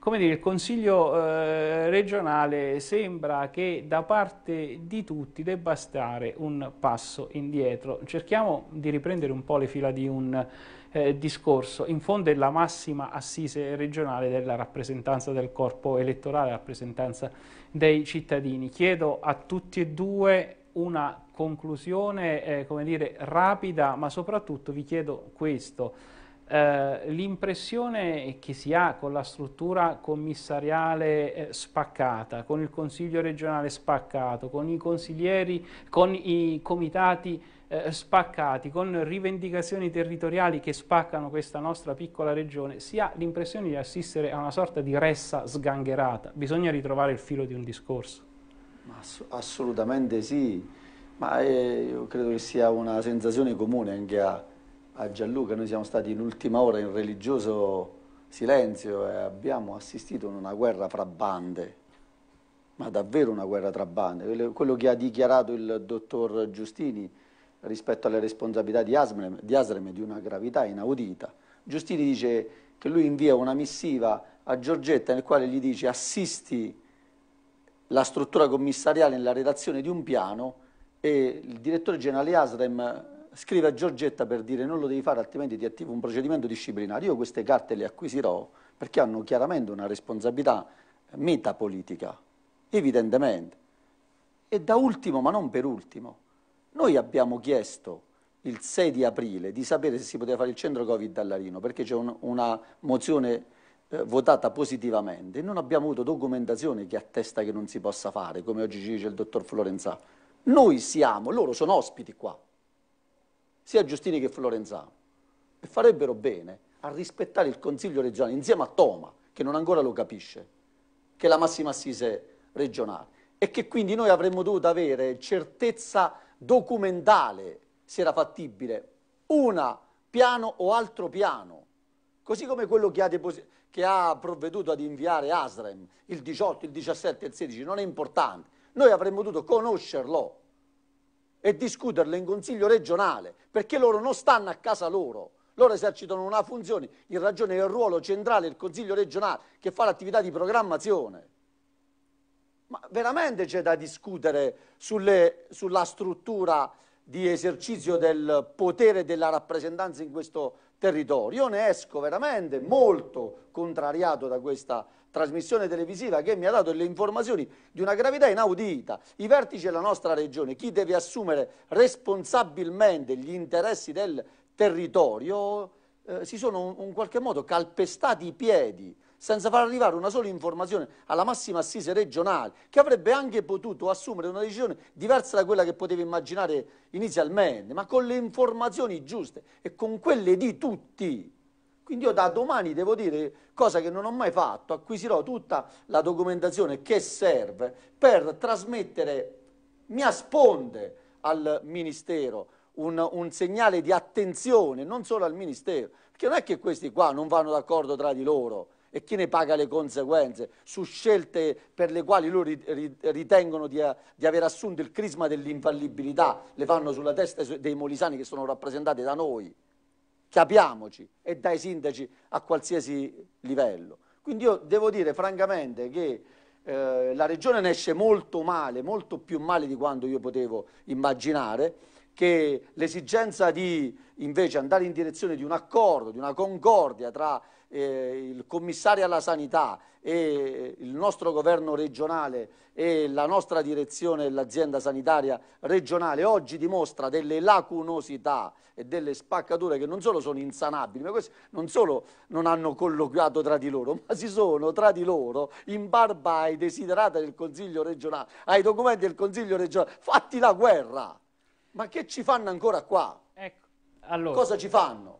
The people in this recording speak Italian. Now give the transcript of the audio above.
come dire, il Consiglio eh, regionale sembra che da parte di tutti debba stare un passo indietro. Cerchiamo di riprendere un po' le fila di un eh, discorso. In fondo è la massima assise regionale della rappresentanza del corpo elettorale, la rappresentanza dei cittadini. Chiedo a tutti e due una conclusione eh, dire, rapida, ma soprattutto vi chiedo questo. Eh, l'impressione che si ha con la struttura commissariale eh, spaccata, con il Consiglio regionale spaccato, con i consiglieri, con i comitati eh, spaccati, con rivendicazioni territoriali che spaccano questa nostra piccola regione, si ha l'impressione di assistere a una sorta di ressa sgangherata. Bisogna ritrovare il filo di un discorso. Ass assolutamente sì, ma eh, io credo che sia una sensazione comune anche a a Gianluca, noi siamo stati in ultima ora in religioso silenzio e abbiamo assistito a una guerra fra bande, ma davvero una guerra tra bande. Quello che ha dichiarato il dottor Giustini rispetto alle responsabilità di Asrem, di Asrem di una gravità inaudita. Giustini dice che lui invia una missiva a Giorgetta nel quale gli dice assisti la struttura commissariale nella redazione di un piano e il direttore generale Asrem scrive a Giorgetta per dire non lo devi fare altrimenti ti attivo un procedimento disciplinare. Io queste carte le acquisirò perché hanno chiaramente una responsabilità metapolitica, evidentemente. E da ultimo, ma non per ultimo, noi abbiamo chiesto il 6 di aprile di sapere se si poteva fare il centro Covid a Larino, perché c'è un, una mozione eh, votata positivamente e non abbiamo avuto documentazione che attesta che non si possa fare, come oggi ci dice il dottor Florenza. Noi siamo, loro sono ospiti qua, sia Giustini che Florenzano, e farebbero bene a rispettare il Consiglio regionale insieme a Toma, che non ancora lo capisce, che è la massima assise regionale, e che quindi noi avremmo dovuto avere certezza documentale, se era fattibile, una piano o altro piano, così come quello che ha, che ha provveduto ad inviare Asrem, il 18, il 17 e il 16, non è importante, noi avremmo dovuto conoscerlo e discuterle in consiglio regionale, perché loro non stanno a casa loro, loro esercitano una funzione in ragione del ruolo centrale del consiglio regionale che fa l'attività di programmazione. Ma veramente c'è da discutere sulle, sulla struttura di esercizio del potere della rappresentanza in questo territorio. Io ne esco veramente molto contrariato da questa trasmissione televisiva che mi ha dato delle informazioni di una gravità inaudita. I vertici della nostra regione, chi deve assumere responsabilmente gli interessi del territorio, eh, si sono in qualche modo calpestati i piedi senza far arrivare una sola informazione alla massima assise regionale, che avrebbe anche potuto assumere una decisione diversa da quella che poteva immaginare inizialmente, ma con le informazioni giuste e con quelle di tutti. Quindi io da domani devo dire, cosa che non ho mai fatto, acquisirò tutta la documentazione che serve per trasmettere, mi asponde al Ministero, un, un, segnale di attenzione non solo al Ministero, perché non è che questi qua non vanno d'accordo tra di loro, e chi ne paga le conseguenze su scelte per le quali loro ritengono di, di aver assunto il crisma dell'infallibilità, le fanno sulla testa dei molisani che sono rappresentati da noi, capiamoci, e dai sindaci a qualsiasi livello. Quindi io devo dire francamente che eh, la regione ne esce molto male, molto più male di quanto io potevo immaginare, che l'esigenza di invece andare in direzione di un accordo, di una concordia tra eh, il commissario alla sanità e il nostro governo regionale e la nostra direzione dell'azienda sanitaria regionale oggi dimostra delle lacunosità e delle spaccature che non solo sono insanabili, ma queste non solo non hanno colloquiato tra di loro, ma si sono tra di loro in barba ai desiderata del Consiglio regionale, ai documenti del Consiglio regionale, fatti la guerra. Ma che ci fanno ancora qua? Ecco, allora. Cosa ci fanno?